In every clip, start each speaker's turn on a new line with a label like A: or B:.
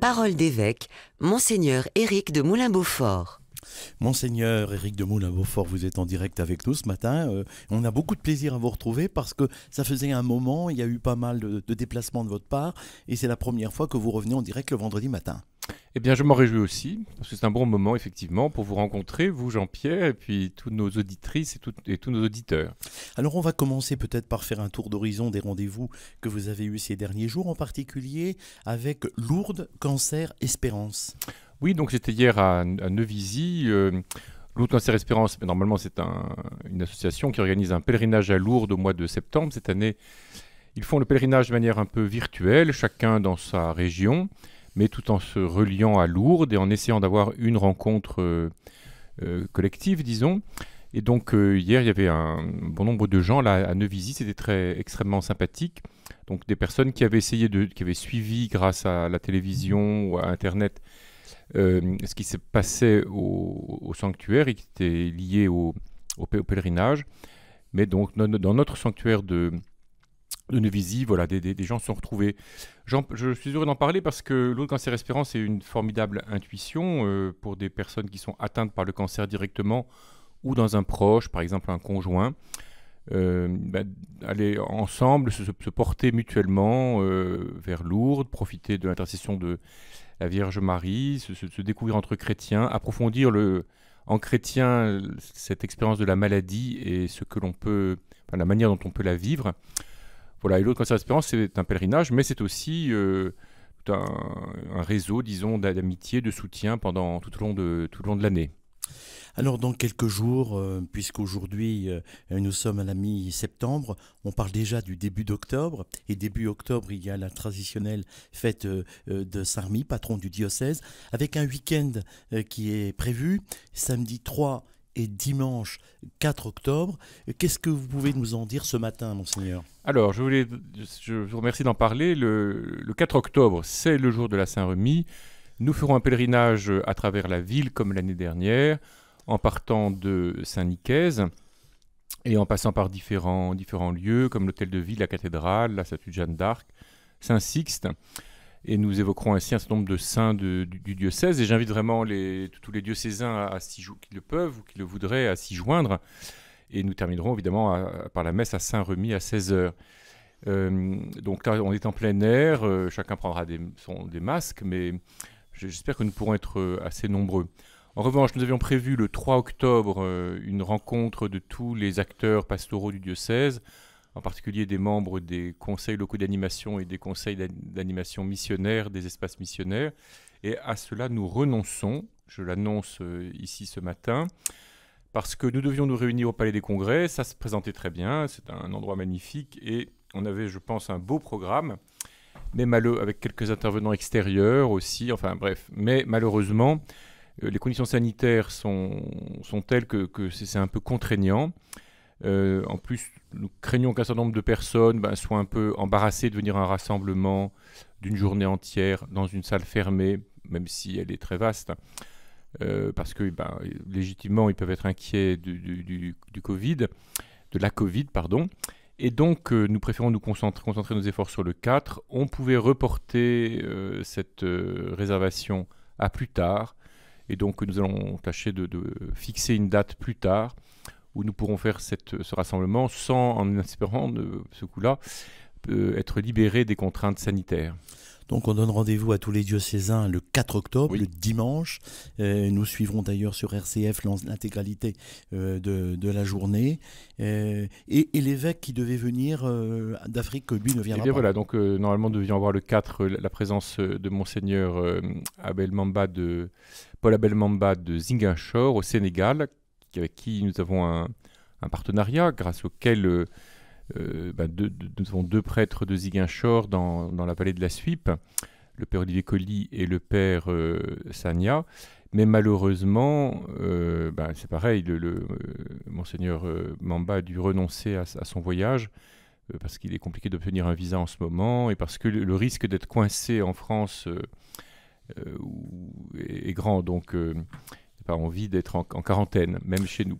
A: parole d'évêque, monseigneur Éric de Moulin-Beaufort. Monseigneur Éric de Moulin-Beaufort, vous êtes en direct avec nous ce matin. Euh, on a beaucoup de plaisir à vous retrouver parce que ça faisait un moment, il y a eu pas mal de, de déplacements de votre part et c'est la première fois que vous revenez en direct le vendredi matin.
B: Eh bien, je m'en réjouis aussi, parce que c'est un bon moment, effectivement, pour vous rencontrer, vous, Jean-Pierre, et puis toutes nos auditrices et, tous
A: nos auditeurs. Alors, on va commencer peut-être par faire un tour d'horizon des rendez-vous que vous avez eus ces derniers jours, en particulier avec Lourdes, Cancer, Espérance. Oui, donc j'étais
B: hier à, Neuvisy. Euh, Lourdes Cancer Espérance, mais normalement c'est une association qui organise un pèlerinage à Lourdes au mois de septembre. Cette année, ils font le pèlerinage de manière un peu virtuelle, chacun dans sa région mais tout en se reliant à Lourdes et en essayant d'avoir une rencontre euh, euh, collective, disons. Et donc euh, hier, il y avait un bon nombre de gens là à Neuvisy, c'était très extrêmement sympathique. Donc des personnes qui avaient essayé de, qui avaient suivi grâce à la télévision ou à Internet ce qui se passait au, sanctuaire et qui était lié au, pèlerinage. Mais donc dans notre sanctuaire de, de Nevisy, voilà, des, gens se sont retrouvés. je suis heureux d'en parler parce que l'eau de cancer espérance est une formidable intuition euh, pour des personnes qui sont atteintes par le cancer directement ou dans un proche, par exemple un conjoint. Euh, bah, aller ensemble, se, porter mutuellement euh, vers Lourdes, profiter de l'intercession de la Vierge Marie, se, découvrir entre chrétiens, approfondir le, en chrétien cette expérience de la maladie et ce que l'on peut, la manière dont on peut la vivre. Voilà, et l'autre Concert d'Espérance, c'est un pèlerinage, mais c'est aussi euh, un, réseau, disons, d'amitié, de soutien pendant
A: tout au long de, tout long de l'année. Alors dans quelques jours, euh, puisqu'aujourd'hui euh, nous sommes à la mi-septembre, on parle déjà du début d'octobre, et début octobre il y a la traditionnelle fête de Sarmi, patron du diocèse, avec un week-end qui est prévu, samedi 3 et dimanche 4 octobre. Qu'est-ce que vous pouvez nous en dire ce matin, monseigneur
B: Alors, je, voulais, je vous remercie d'en parler. Le, 4 octobre, c'est le jour de la Saint-Remy. Nous ferons un pèlerinage à travers la ville comme l'année dernière, en partant de Saint-Nicaise et en passant par différents, différents lieux comme l'hôtel de ville, la cathédrale, la statue de Jeanne d'Arc, Saint-Sixte et nous évoquerons ainsi un certain nombre de saints du, diocèse. Et j'invite vraiment tous les diocésains à, qui le peuvent ou qui le voudraient à s'y joindre. Et nous terminerons évidemment par la messe à Saint-Remy à 16h. Euh, donc là, on est en plein air, euh, chacun prendra des, masques, mais j'espère que nous pourrons être euh, assez nombreux. En revanche, nous avions prévu le 3 octobre une rencontre de tous les acteurs pastoraux du diocèse en particulier des membres des conseils locaux d'animation et des conseils d'animation missionnaire, des espaces missionnaires. Et à cela, nous renonçons, je l'annonce euh, ici ce matin, parce que nous devions nous réunir au Palais des Congrès, ça se présentait très bien, c'est un endroit magnifique, et on avait, je pense, un beau programme, mais malheureux, avec quelques intervenants extérieurs aussi, enfin bref, mais malheureusement, euh, les conditions sanitaires sont, sont telles que, que c'est un peu contraignant. Euh, en plus, nous craignons qu'un certain nombre de personnes ben, soient un peu embarrassées de venir à un rassemblement d'une journée entière dans une salle fermée, même si elle est très vaste, euh, parce que ben, légitimement, ils peuvent être inquiets du, Covid, de la Covid, pardon. Et donc, euh, nous préférons nous concentrer, nos efforts sur le 4. On pouvait reporter cette réservation à plus tard. Et donc, nous allons tâcher de fixer une date plus tard où nous pourrons faire cette, ce rassemblement sans, en espérant, de, ce coup-là, euh, être libérés des contraintes
A: sanitaires. Donc on donne rendez-vous à tous les diocésains le 4 octobre, le dimanche. Euh, nous suivrons d'ailleurs sur RCF l'intégralité euh, de, la journée. et, l'évêque qui devait venir d'Afrique, lui, ne viendra Eh bien Voilà,
B: donc normalement nous devions avoir le 4 la présence de monseigneur Abel Mamba de... Paul Abel Mamba de Zingachor au Sénégal, avec qui nous avons un, partenariat, grâce auquel euh, euh, bah, nous avons deux prêtres de Ziguinchor dans, dans la vallée de la Suippe, le père Olivier Colli et le père euh, sania Mais malheureusement, bah, c'est pareil, le, monseigneur Mamba a dû renoncer à, son voyage parce qu'il est compliqué d'obtenir un visa en ce moment et parce que le, risque d'être coincé en France est, grand. Donc, pas envie d'être en, quarantaine, même chez nous.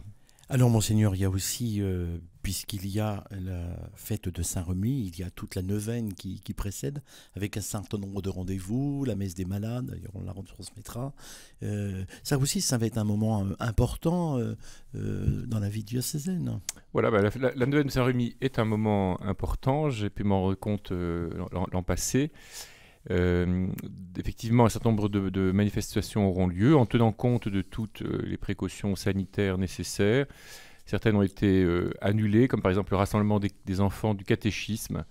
A: Alors, Monseigneur, il y a aussi, euh, puisqu'il y a la fête de Saint-Remy, il y a toute la neuvaine qui, précède, avec un certain nombre de rendez-vous, la messe des malades, on la retransmettra. Euh, ça aussi, ça va être un moment euh, important dans la vie diocésaine.
B: Voilà, bah, la, la, neuvaine de Saint-Remy est un moment important, j'ai pu m'en rendre compte l'an passé. Euh, effectivement, un certain nombre de, manifestations auront lieu en tenant compte de toutes euh, les précautions sanitaires nécessaires. Certaines ont été euh, annulées, comme par exemple le rassemblement des, enfants du catéchisme,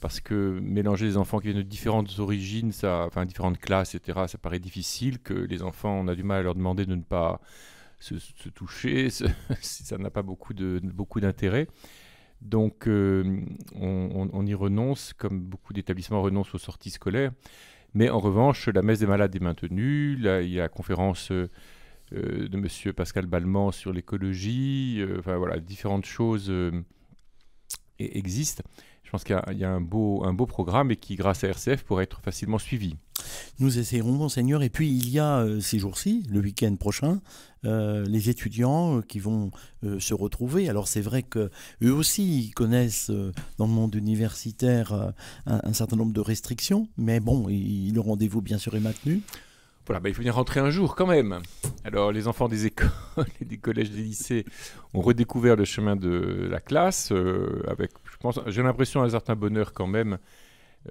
B: parce que mélanger des enfants qui viennent de différentes origines, ça, enfin différentes classes, etc., ça paraît difficile, que les enfants, on a du mal à leur demander de ne pas se, se toucher, ça n'a pas beaucoup d'intérêt. Donc euh, on, y renonce, comme beaucoup d'établissements renoncent aux sorties scolaires. Mais en revanche, la messe des malades est maintenue. il y a la conférence euh, euh, de M. Pascal Balment sur l'écologie. voilà, différentes choses e-, existent. Je pense qu'il y, a un beau, un beau programme et qui, grâce à RCF, pourrait être facilement suivi.
A: Nous essayerons, monseigneur. Et puis il y a euh, ces jours-ci, le week-end prochain, euh, les étudiants euh, qui vont se retrouver. Alors c'est vrai que eux aussi ils connaissent dans le monde universitaire un, certain nombre de restrictions, mais bon, le rendez-vous bien sûr est maintenu.
B: Voilà, bah, il faut venir rentrer un jour quand même. Alors, les enfants des écoles des collèges, des lycées ont redécouvert le chemin de la classe avec, j'ai l'impression un certain bonheur quand même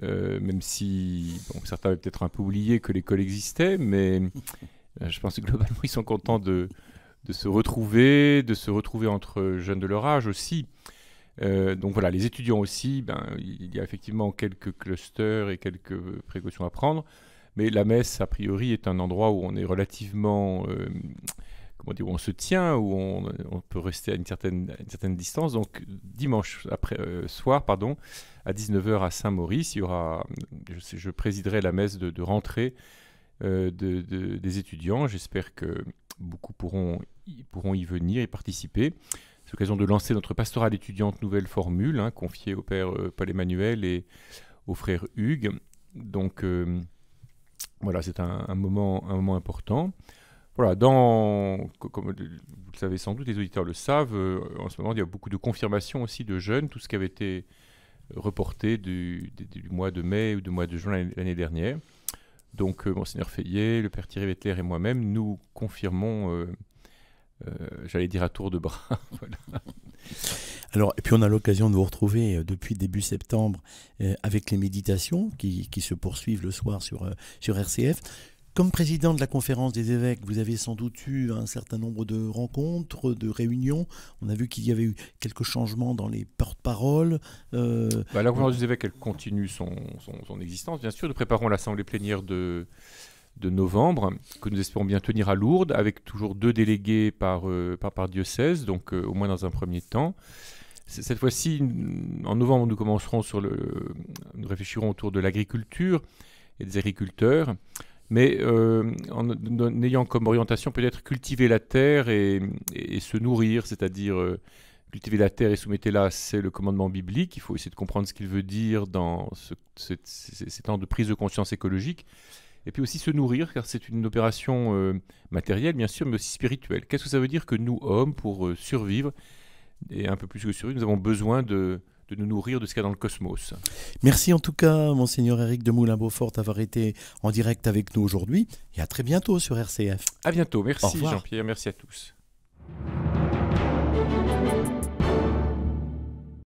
B: euh, même si certains avaient peut-être un peu oublié que l'école existait, mais euh, je pense que globalement, ils sont contents de, se retrouver, de se retrouver entre jeunes de leur âge aussi. Euh, donc voilà, les étudiants aussi, ben, il y a effectivement quelques clusters et quelques précautions à prendre, mais la messe, a priori, est un endroit où on est relativement on se tient, où on, peut rester à une certaine, distance. Donc dimanche après, euh, soir, pardon, à 19h à Saint-Maurice, il y aura, je, présiderai la messe de, rentrée euh, des étudiants. J'espère que beaucoup pourront, y venir et participer. C'est l'occasion de lancer notre pastoral étudiante nouvelle formule, hein, confiée au père euh, Paul Emmanuel et au frère Hugues. Donc voilà, c'est un moment important. Voilà, comme vous le savez sans doute, les auditeurs le savent, euh, en ce moment, il y a beaucoup de confirmations aussi de jeunes, tout ce qui avait été reporté du, mois de mai ou du mois de juin l'année dernière. Donc, euh, Monseigneur Feillet, le Père Thierry Vettler et moi-même, nous confirmons, euh, j'allais dire à tour de bras.
A: Alors, et puis on a l'occasion de vous retrouver depuis début septembre avec les méditations qui, se poursuivent le soir sur, sur RCF. Comme président de la conférence des évêques, vous avez sans doute eu un certain nombre de rencontres, de réunions. On a vu qu'il y avait eu quelques changements dans les porte-paroles. Euh, bah, la conférence des
B: évêques, elle continue son, existence, bien sûr. Nous préparons l'assemblée plénière de, de novembre, que nous espérons bien tenir à Lourdes, avec toujours deux délégués par, euh, par, diocèse, donc euh, au moins dans un premier temps. Cette fois-ci, en novembre, nous commencerons sur le, nous réfléchirons autour de l'agriculture et des agriculteurs mais euh, en, ayant comme orientation peut-être cultiver la terre et, se nourrir, c'est-à-dire euh, cultiver la terre et soumettre la c'est le commandement biblique. Il faut essayer de comprendre ce qu'il veut dire dans ce, ces, temps de prise de conscience écologique. Et puis aussi se nourrir, car c'est une opération euh, matérielle, bien sûr, mais aussi spirituelle. Qu'est-ce que ça veut dire que nous, hommes, pour survivre, et un peu plus que survivre, nous avons besoin de, de nous nourrir de ce qu'il y a dans le cosmos.
A: Merci en tout cas, monseigneur Eric de Moulin-Beaufort, d'avoir été en direct avec nous aujourd'hui et à très bientôt sur RCF. À
B: bientôt, merci Jean-Pierre, merci à tous.